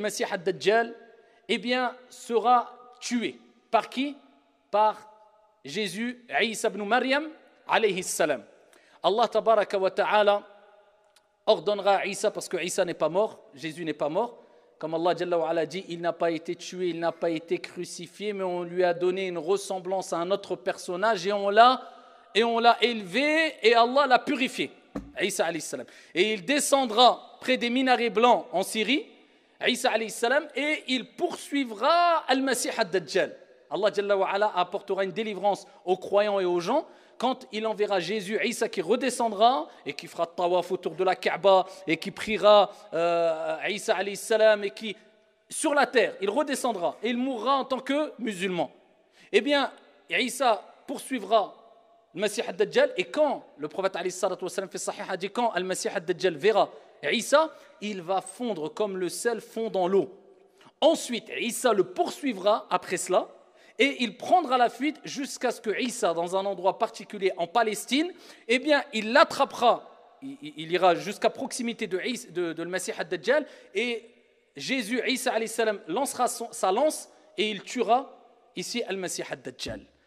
Messie ad eh bien, sera tué. Par qui Par Jésus, Isa ibn Maryam, alayhi salam. Allah tabaraka wa ta'ala ordonnera à Isa, parce que Isa n'est pas mort, Jésus n'est pas mort. Comme Allah Jalla wa dit, il n'a pas été tué, il n'a pas été crucifié, mais on lui a donné une ressemblance à un autre personnage et on l'a et on l'a élevé et Allah l'a purifié. Isa alayhi salam. Et il descendra près des minarets blancs en Syrie Isa salam et il poursuivra Al-Masih ad-Dajjal. Allah Jalla apportera une délivrance aux croyants et aux gens quand il enverra Jésus, Isa qui redescendra et qui fera tawaf autour de la Kaaba et qui priera euh, Isa salam et qui sur la terre, il redescendra et il mourra en tant que musulman. Eh bien, Isa poursuivra al-Masih ad-Dajjal et quand le prophète fait sahih a dit quand al-Masih ad-Dajjal verra Isa, il va fondre comme le sel fond dans l'eau. Ensuite, Isa le poursuivra après cela et il prendra la fuite jusqu'à ce que Isa, dans un endroit particulier en Palestine, eh bien, il l'attrapera. Il, ira jusqu'à proximité de, Isa, de, le Messie ad-Dajjal et Jésus, Isa, lancera sa lance et il tuera ici al Masih ad-Dajjal.